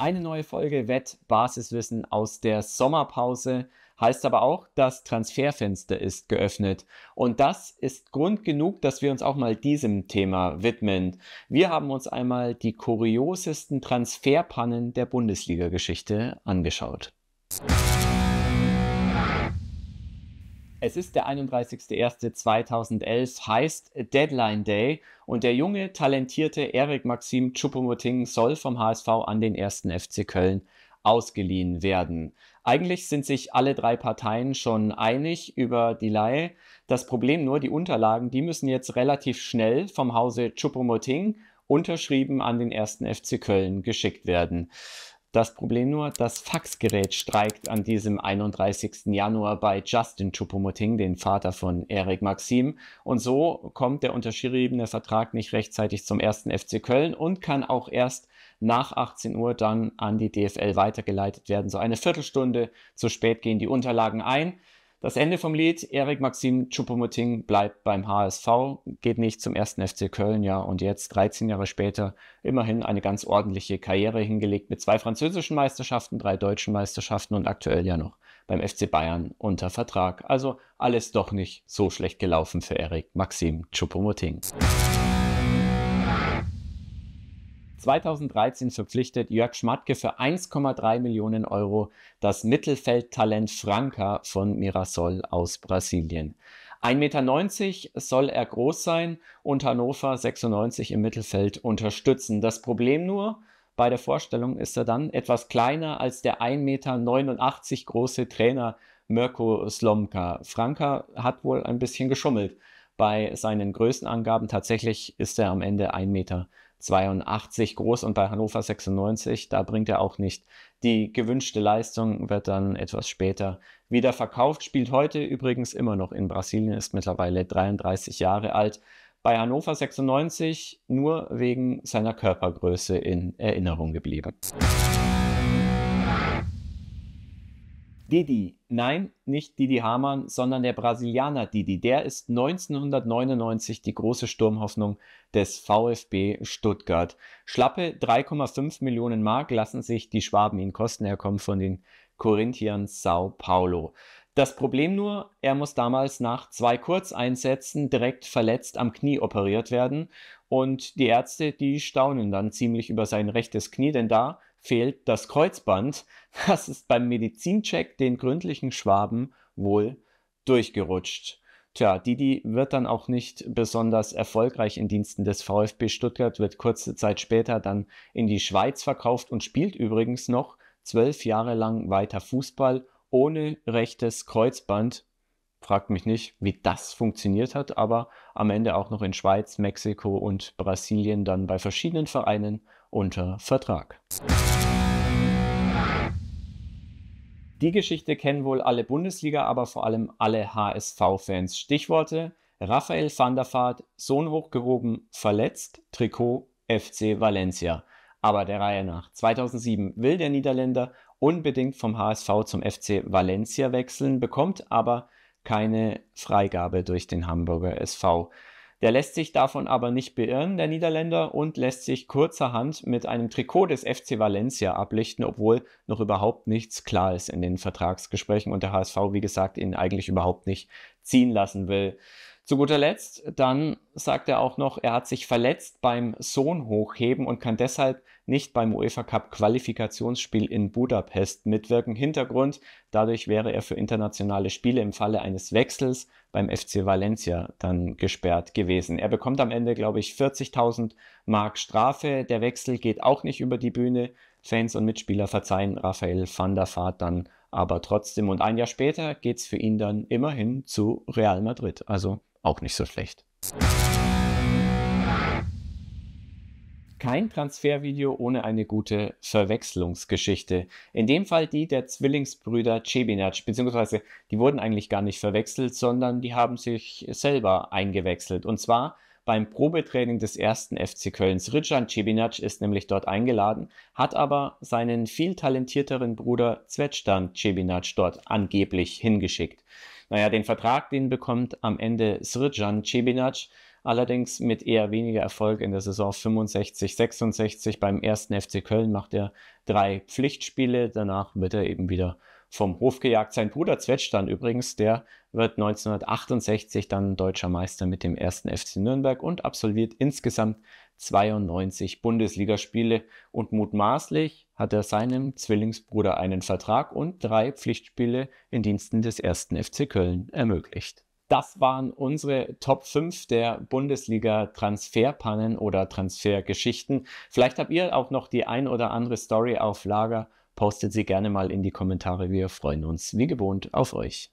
Eine neue Folge Wettbasiswissen aus der Sommerpause heißt aber auch, das Transferfenster ist geöffnet. Und das ist Grund genug, dass wir uns auch mal diesem Thema widmen. Wir haben uns einmal die kuriosesten Transferpannen der Bundesliga-Geschichte angeschaut. Es ist der 31.01.2011, heißt Deadline Day und der junge, talentierte Erik Maxim Chupomoting soll vom HSV an den 1. FC Köln ausgeliehen werden. Eigentlich sind sich alle drei Parteien schon einig über die Laie. Das Problem nur, die Unterlagen, die müssen jetzt relativ schnell vom Hause Chupomoting unterschrieben an den 1. FC Köln geschickt werden. Das Problem nur, das Faxgerät streikt an diesem 31. Januar bei Justin Chupomoting, moting den Vater von Eric Maxim. Und so kommt der unterschriebene Vertrag nicht rechtzeitig zum ersten FC Köln und kann auch erst nach 18 Uhr dann an die DFL weitergeleitet werden. So eine Viertelstunde zu spät gehen die Unterlagen ein. Das Ende vom Lied, Erik Maxim choupo bleibt beim HSV, geht nicht zum ersten FC Köln, ja, und jetzt 13 Jahre später immerhin eine ganz ordentliche Karriere hingelegt mit zwei französischen Meisterschaften, drei deutschen Meisterschaften und aktuell ja noch beim FC Bayern unter Vertrag. Also alles doch nicht so schlecht gelaufen für Erik Maxim Choupo-Moting. 2013 verpflichtet Jörg Schmatke für 1,3 Millionen Euro das Mittelfeldtalent Franca von Mirasol aus Brasilien. 1,90 Meter soll er groß sein und Hannover 96 im Mittelfeld unterstützen. Das Problem nur, bei der Vorstellung ist er dann etwas kleiner als der 1,89 Meter große Trainer Mirko Slomka. Franka hat wohl ein bisschen geschummelt bei seinen Größenangaben. Tatsächlich ist er am Ende 1,90 Meter 82 groß und bei Hannover 96, da bringt er auch nicht die gewünschte Leistung, wird dann etwas später wieder verkauft, spielt heute übrigens immer noch in Brasilien, ist mittlerweile 33 Jahre alt. Bei Hannover 96 nur wegen seiner Körpergröße in Erinnerung geblieben. Didi, nein, nicht Didi Hamann, sondern der Brasilianer Didi. Der ist 1999 die große Sturmhoffnung des VfB Stuttgart. Schlappe 3,5 Millionen Mark lassen sich die Schwaben ihn kosten. Er kommt von den Corinthians Sao Paulo. Das Problem nur, er muss damals nach zwei Kurzeinsätzen direkt verletzt am Knie operiert werden. Und die Ärzte, die staunen dann ziemlich über sein rechtes Knie, denn da fehlt das Kreuzband. Das ist beim Medizincheck den gründlichen Schwaben wohl durchgerutscht. Tja, Didi wird dann auch nicht besonders erfolgreich in Diensten des VfB Stuttgart, wird kurze Zeit später dann in die Schweiz verkauft und spielt übrigens noch zwölf Jahre lang weiter Fußball ohne rechtes Kreuzband Fragt mich nicht, wie das funktioniert hat, aber am Ende auch noch in Schweiz, Mexiko und Brasilien dann bei verschiedenen Vereinen unter Vertrag. Die Geschichte kennen wohl alle Bundesliga, aber vor allem alle HSV-Fans. Stichworte: Raphael van der Vaart, Sohn hochgehoben, verletzt, Trikot FC Valencia. Aber der Reihe nach. 2007 will der Niederländer unbedingt vom HSV zum FC Valencia wechseln, bekommt aber keine Freigabe durch den Hamburger SV. Der lässt sich davon aber nicht beirren, der Niederländer, und lässt sich kurzerhand mit einem Trikot des FC Valencia ablichten, obwohl noch überhaupt nichts klar ist in den Vertragsgesprächen und der HSV, wie gesagt, ihn eigentlich überhaupt nicht ziehen lassen will. Zu guter Letzt, dann sagt er auch noch, er hat sich verletzt beim Sohn hochheben und kann deshalb nicht beim UEFA Cup Qualifikationsspiel in Budapest mitwirken. Hintergrund, dadurch wäre er für internationale Spiele im Falle eines Wechsels beim FC Valencia dann gesperrt gewesen. Er bekommt am Ende, glaube ich, 40.000 Mark Strafe. Der Wechsel geht auch nicht über die Bühne. Fans und Mitspieler verzeihen Raphael van der Vaart dann aber trotzdem. Und ein Jahr später geht es für ihn dann immerhin zu Real Madrid. Also auch nicht so schlecht. Kein Transfervideo ohne eine gute Verwechslungsgeschichte. In dem Fall die der Zwillingsbrüder Cebinac, beziehungsweise die wurden eigentlich gar nicht verwechselt, sondern die haben sich selber eingewechselt. Und zwar beim Probetraining des ersten FC Kölns. Ridjan Cebinac ist nämlich dort eingeladen, hat aber seinen viel talentierteren Bruder Zvetschdan Cebinac dort angeblich hingeschickt. Naja, den Vertrag, den bekommt am Ende Srjan Cebinac, allerdings mit eher weniger Erfolg in der Saison 65, 66. Beim ersten FC Köln macht er drei Pflichtspiele, danach wird er eben wieder vom Hof gejagt. Sein Bruder Zwetsch dann übrigens, der wird 1968 dann deutscher Meister mit dem ersten FC Nürnberg und absolviert insgesamt 92 Bundesligaspiele und mutmaßlich hat er seinem Zwillingsbruder einen Vertrag und drei Pflichtspiele in Diensten des ersten FC Köln ermöglicht. Das waren unsere Top 5 der Bundesliga Transferpannen oder Transfergeschichten. Vielleicht habt ihr auch noch die ein oder andere Story auf Lager Postet sie gerne mal in die Kommentare. Wir freuen uns wie gewohnt auf euch.